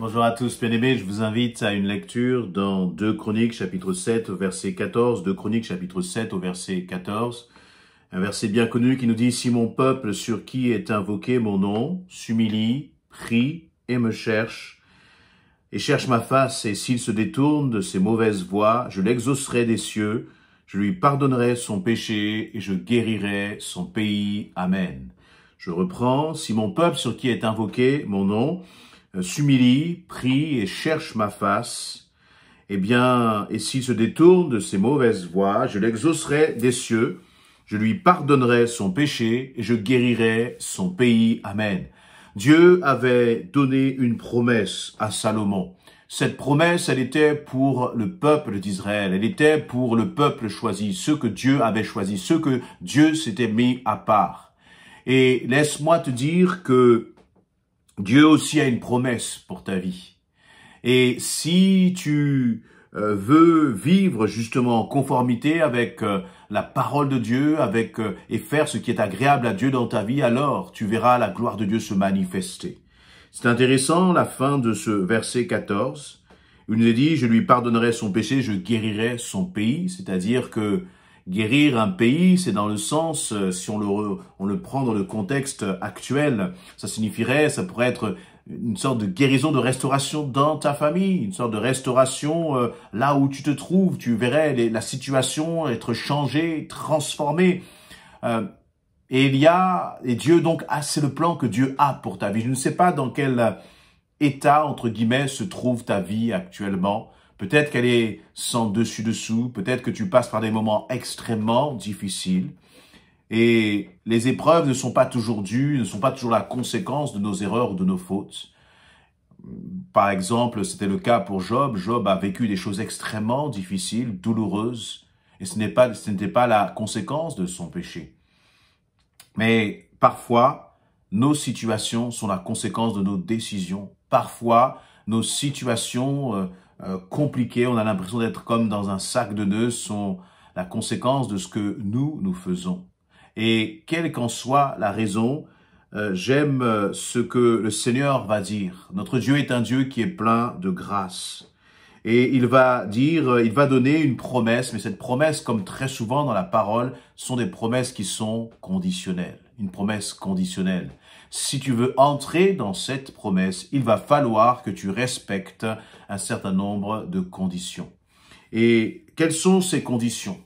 Bonjour à tous, bien-aimés, je vous invite à une lecture dans 2 Chroniques chapitre 7 au verset 14, 2 Chroniques chapitre 7 au verset 14, un verset bien connu qui nous dit « Si mon peuple sur qui est invoqué mon nom s'humilie, prie et me cherche, et cherche ma face, et s'il se détourne de ses mauvaises voies, je l'exaucerai des cieux, je lui pardonnerai son péché et je guérirai son pays. Amen. » Je reprends « Si mon peuple sur qui est invoqué mon nom euh, s'humilie, prie et cherche ma face, eh bien, et s'il se détourne de ses mauvaises voies, je l'exaucerai des cieux, je lui pardonnerai son péché et je guérirai son pays. Amen. Dieu avait donné une promesse à Salomon. Cette promesse, elle était pour le peuple d'Israël, elle était pour le peuple choisi, ceux que Dieu avait choisi, ceux que Dieu s'était mis à part. Et laisse-moi te dire que Dieu aussi a une promesse pour ta vie. Et si tu euh, veux vivre justement en conformité avec euh, la parole de Dieu, avec euh, et faire ce qui est agréable à Dieu dans ta vie, alors tu verras la gloire de Dieu se manifester. C'est intéressant la fin de ce verset 14. Il nous dit, je lui pardonnerai son péché, je guérirai son pays, c'est-à-dire que Guérir un pays, c'est dans le sens, euh, si on le, on le prend dans le contexte actuel, ça signifierait, ça pourrait être une sorte de guérison, de restauration dans ta famille, une sorte de restauration euh, là où tu te trouves. Tu verrais la situation être changée, transformée. Euh, et il y a, et Dieu donc, ah, c'est le plan que Dieu a pour ta vie. Je ne sais pas dans quel état, entre guillemets, se trouve ta vie actuellement. Peut-être qu'elle est sans dessus-dessous, peut-être que tu passes par des moments extrêmement difficiles. Et les épreuves ne sont pas toujours dues, ne sont pas toujours la conséquence de nos erreurs ou de nos fautes. Par exemple, c'était le cas pour Job. Job a vécu des choses extrêmement difficiles, douloureuses, et ce n'était pas, pas la conséquence de son péché. Mais parfois, nos situations sont la conséquence de nos décisions. Parfois, nos situations euh, euh, compliqué. On a l'impression d'être comme dans un sac de nœuds sont la conséquence de ce que nous, nous faisons. Et quelle qu'en soit la raison, euh, j'aime euh, ce que le Seigneur va dire. Notre Dieu est un Dieu qui est plein de grâce. Et il va dire, il va donner une promesse, mais cette promesse, comme très souvent dans la parole, sont des promesses qui sont conditionnelles. Une promesse conditionnelle si tu veux entrer dans cette promesse, il va falloir que tu respectes un certain nombre de conditions. Et quelles sont ces conditions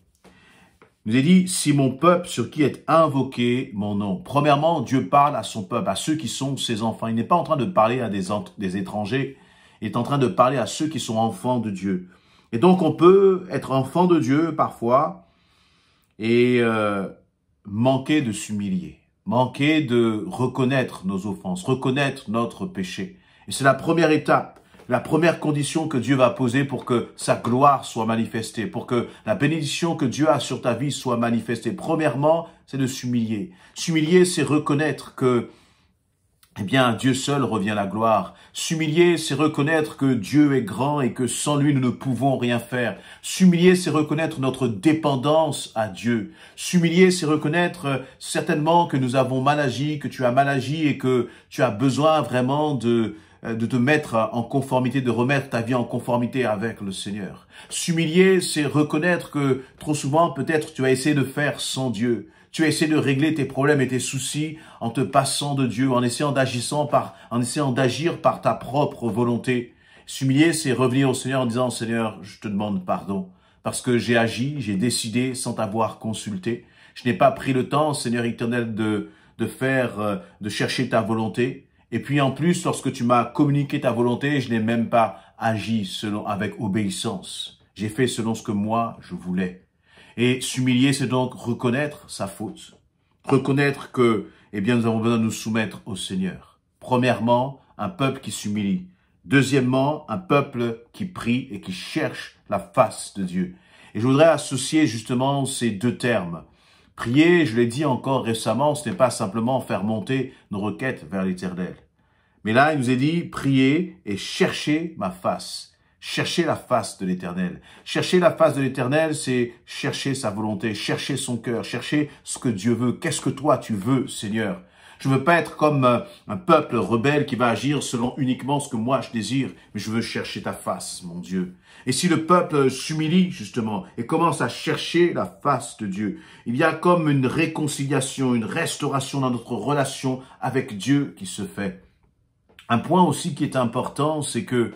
Il nous est dit, si mon peuple sur qui est invoqué mon nom. Premièrement, Dieu parle à son peuple, à ceux qui sont ses enfants. Il n'est pas en train de parler à des, étrangers, il est en train de parler à ceux qui sont enfants de Dieu. Et donc on peut être enfant de Dieu parfois et euh, manquer de s'humilier manquer de reconnaître nos offenses, reconnaître notre péché. Et c'est la première étape, la première condition que Dieu va poser pour que sa gloire soit manifestée, pour que la bénédiction que Dieu a sur ta vie soit manifestée. Premièrement, c'est de s'humilier. S'humilier, c'est reconnaître que eh bien, Dieu seul revient la gloire. S'humilier, c'est reconnaître que Dieu est grand et que sans lui, nous ne pouvons rien faire. S'humilier, c'est reconnaître notre dépendance à Dieu. S'humilier, c'est reconnaître euh, certainement que nous avons mal agi, que tu as mal agi et que tu as besoin vraiment de, euh, de te mettre en conformité, de remettre ta vie en conformité avec le Seigneur. S'humilier, c'est reconnaître que trop souvent, peut-être, tu as essayé de faire sans Dieu. Tu as essayé de régler tes problèmes et tes soucis en te passant de Dieu, en essayant d'agissant par, en essayant d'agir par ta propre volonté. S'humilier, c'est revenir au Seigneur en disant, Seigneur, je te demande pardon. Parce que j'ai agi, j'ai décidé sans t'avoir consulté. Je n'ai pas pris le temps, Seigneur éternel, de, de faire, euh, de chercher ta volonté. Et puis en plus, lorsque tu m'as communiqué ta volonté, je n'ai même pas agi selon, avec obéissance. J'ai fait selon ce que moi je voulais. Et s'humilier, c'est donc reconnaître sa faute, reconnaître que, eh bien, nous avons besoin de nous soumettre au Seigneur. Premièrement, un peuple qui s'humilie. Deuxièmement, un peuple qui prie et qui cherche la face de Dieu. Et je voudrais associer justement ces deux termes. Prier, je l'ai dit encore récemment, ce n'est pas simplement faire monter nos requêtes vers l'éternel. Mais là, il nous est dit, prier et chercher ma face. Chercher la face de l'Éternel. Chercher la face de l'Éternel, c'est chercher sa volonté, chercher son cœur, chercher ce que Dieu veut. Qu'est-ce que toi tu veux, Seigneur Je veux pas être comme un, euh, un peuple rebelle qui va agir selon uniquement ce que moi je désire, mais je veux chercher ta face, mon Dieu. Et si le peuple s'humilie, justement, et commence à chercher la face de Dieu, il y a comme une réconciliation, une restauration dans notre relation avec Dieu qui se fait. Un point aussi qui est important, c'est que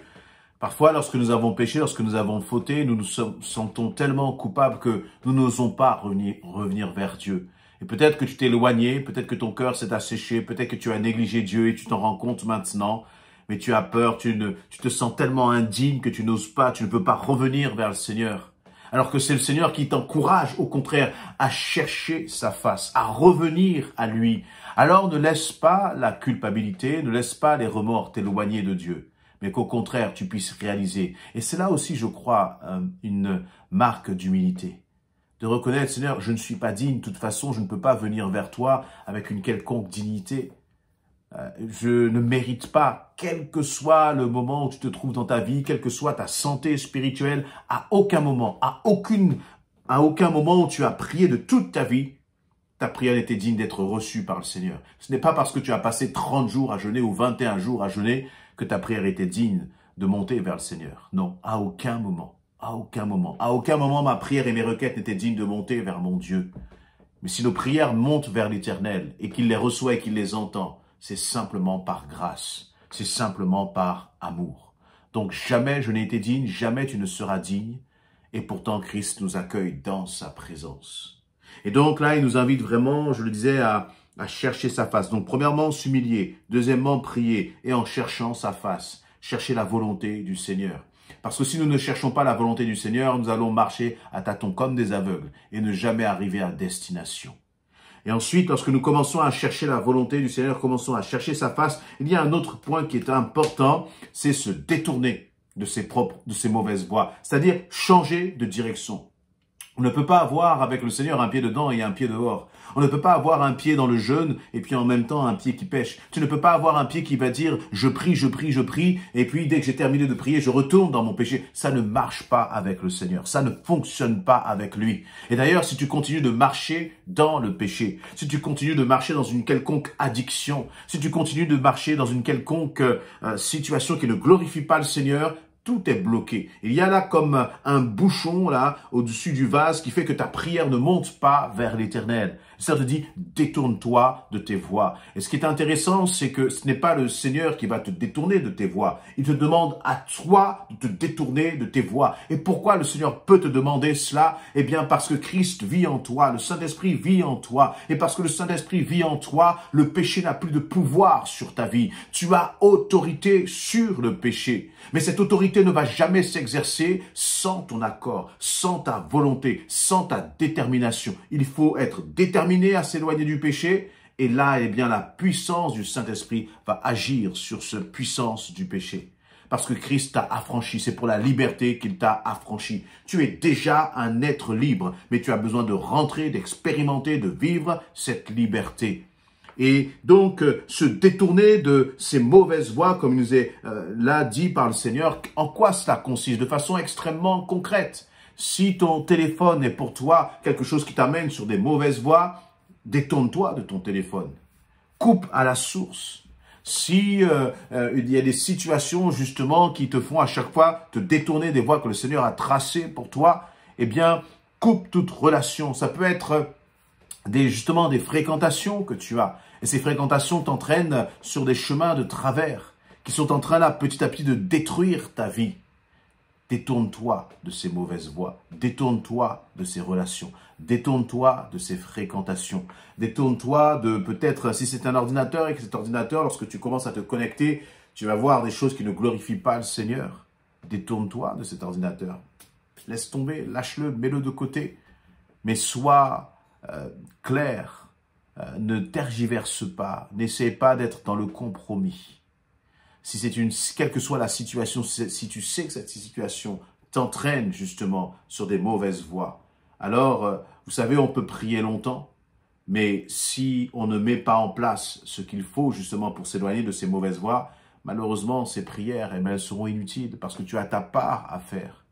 Parfois, lorsque nous avons péché, lorsque nous avons fauté, nous nous sentons tellement coupables que nous n'osons pas revenir, revenir vers Dieu. Et peut-être que tu t'es éloigné, peut-être que ton cœur s'est asséché, peut-être que tu as négligé Dieu et tu t'en rends compte maintenant, mais tu as peur, tu, ne, tu te sens tellement indigne que tu n'oses pas, tu ne peux pas revenir vers le Seigneur. Alors que c'est le Seigneur qui t'encourage, au contraire, à chercher sa face, à revenir à lui. Alors ne laisse pas la culpabilité, ne laisse pas les remords t'éloigner de Dieu mais qu'au contraire, tu puisses réaliser. Et c'est là aussi, je crois, euh, une marque d'humilité. De reconnaître, Seigneur, je ne suis pas digne, de toute façon, je ne peux pas venir vers toi avec une quelconque dignité. Euh, je ne mérite pas, quel que soit le moment où tu te trouves dans ta vie, quelle que soit ta santé spirituelle, à aucun moment, à aucune, à aucun moment où tu as prié de toute ta vie, ta prière était digne d'être reçue par le Seigneur. Ce n'est pas parce que tu as passé 30 jours à jeûner ou 21 jours à jeûner que ta prière était digne de monter vers le Seigneur. Non, à aucun moment, à aucun moment, à aucun moment ma prière et mes requêtes n'étaient dignes de monter vers mon Dieu. Mais si nos prières montent vers l'Éternel et qu'il les reçoit et qu'il les entend, c'est simplement par grâce, c'est simplement par amour. Donc jamais je n'ai été digne, jamais tu ne seras digne, et pourtant Christ nous accueille dans sa présence. Et donc là, il nous invite vraiment, je le disais, à, à chercher sa face. Donc, premièrement, s'humilier. Deuxièmement, prier. Et en cherchant sa face, chercher la volonté du Seigneur. Parce que si nous ne cherchons pas la volonté du Seigneur, nous allons marcher à tâtons comme des aveugles et ne jamais arriver à destination. Et ensuite, lorsque nous commençons à chercher la volonté du Seigneur, commençons à chercher sa face, il y a un autre point qui est important, c'est se détourner de ses propres, de ses mauvaises voies. C'est-à-dire changer de direction. On ne peut pas avoir avec le Seigneur un pied dedans et un pied dehors. On ne peut pas avoir un pied dans le jeûne et puis en même temps un pied qui pêche. Tu ne peux pas avoir un pied qui va dire je prie, je prie, je prie et puis dès que j'ai terminé de prier, je retourne dans mon péché. Ça ne marche pas avec le Seigneur. Ça ne fonctionne pas avec lui. Et d'ailleurs, si tu continues de marcher dans le péché, si tu continues de marcher dans une quelconque addiction, si tu continues de marcher dans une quelconque euh, euh, situation qui ne glorifie pas le Seigneur, tout est bloqué. Il y a là comme un bouchon là au-dessus du vase qui fait que ta prière ne monte pas vers l'éternel. Ça te dit, détourne-toi de tes voies. Et ce qui est intéressant, c'est que ce n'est pas le Seigneur qui va te détourner de tes voies. Il te demande à toi de te détourner de tes voies. Et pourquoi le Seigneur peut te demander cela? Eh bien, parce que Christ vit en toi, le Saint-Esprit vit en toi. Et parce que le Saint-Esprit vit en toi, le péché n'a plus de pouvoir sur ta vie. Tu as autorité sur le péché. Mais cette autorité ne va jamais s'exercer sans ton accord, sans ta volonté, sans ta détermination. Il faut être déterminé à s'éloigner du péché. Et là, eh bien, la puissance du Saint-Esprit va agir sur cette puissance du péché parce que Christ t'a affranchi. C'est pour la liberté qu'il t'a affranchi. Tu es déjà un être libre, mais tu as besoin de rentrer, d'expérimenter, de vivre cette liberté et donc euh, se détourner de ces mauvaises voies, comme il nous est euh, là dit par le Seigneur, en quoi cela consiste de façon extrêmement concrète. Si ton téléphone est pour toi quelque chose qui t'amène sur des mauvaises voies, détourne-toi de ton téléphone. Coupe à la source. Si euh, il y a des situations justement qui te font à chaque fois te détourner des voies que le Seigneur a tracées pour toi, eh bien, coupe toute relation. Ça peut être justement des fréquentations que tu as. Et ces fréquentations t'entraînent sur des chemins de travers qui sont en train là petit à petit de détruire ta vie. Détourne-toi de ces mauvaises voies, détourne-toi de ces relations, détourne-toi de ces fréquentations, détourne-toi de peut-être si c'est un ordinateur et que cet ordinateur, lorsque tu commences à te connecter, tu vas voir des choses qui ne glorifient pas le Seigneur. Détourne-toi de cet ordinateur. Laisse tomber, lâche-le, mets-le de côté, mais sois euh, clair, euh, ne tergiverse pas, n'essaie pas d'être dans le compromis. Si c'est une, quelle que soit la situation, si tu sais que cette situation t'entraîne justement sur des mauvaises voies, alors, euh, vous savez, on peut prier longtemps, mais si on ne met pas en place ce qu'il faut justement pour s'éloigner de ces mauvaises voies, malheureusement, ces prières, eh ben, elles seront inutiles parce que tu as ta part à faire.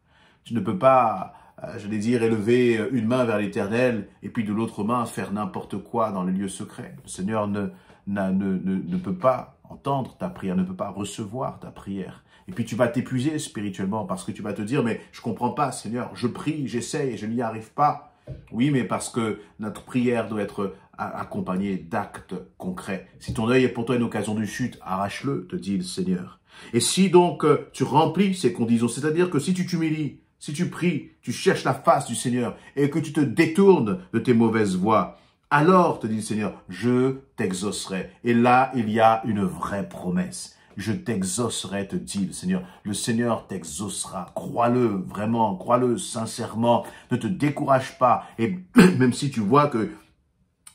Tu ne peux pas euh, j'allais dire, élever euh, une main vers l'Éternel et puis de l'autre main faire n'importe quoi dans les lieux secrets. Le Seigneur ne, ne, peut pas entendre ta prière, ne peut pas recevoir ta prière. Et puis tu vas t'épuiser spirituellement parce que tu vas te dire, mais je comprends pas, Seigneur, je prie, j'essaye, je n'y arrive pas. Oui, mais parce que notre prière doit être euh, accompagnée d'actes concrets. Si ton œil est pour toi une occasion de chute, arrache-le, te dit le Seigneur. Et si donc tu remplis ces conditions, c'est-à-dire que si tu t'humilies, si tu pries, tu cherches la face du Seigneur et que tu te détournes de tes mauvaises voies, alors, te dit le Seigneur, je t'exaucerai. Et là, il y a une vraie promesse. Je t'exaucerai, te dit le Seigneur. Le Seigneur t'exaucera. Crois-le vraiment, crois-le sincèrement. Ne te décourage pas. Et même si tu vois que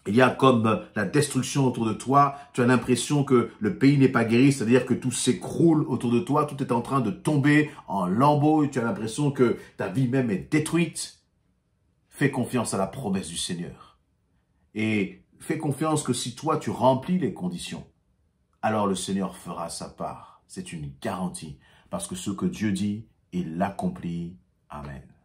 il y a comme euh, la destruction autour de toi, tu as l'impression que le pays n'est pas guéri, c'est-à-dire que tout s'écroule autour de toi, tout est en train de tomber en lambeaux, tu as l'impression que ta vie même est détruite. Fais confiance à la promesse du Seigneur. Et fais confiance que si toi tu remplis les conditions, alors le Seigneur fera sa part. C'est une garantie, parce que ce que Dieu dit, il l'accomplit. Amen.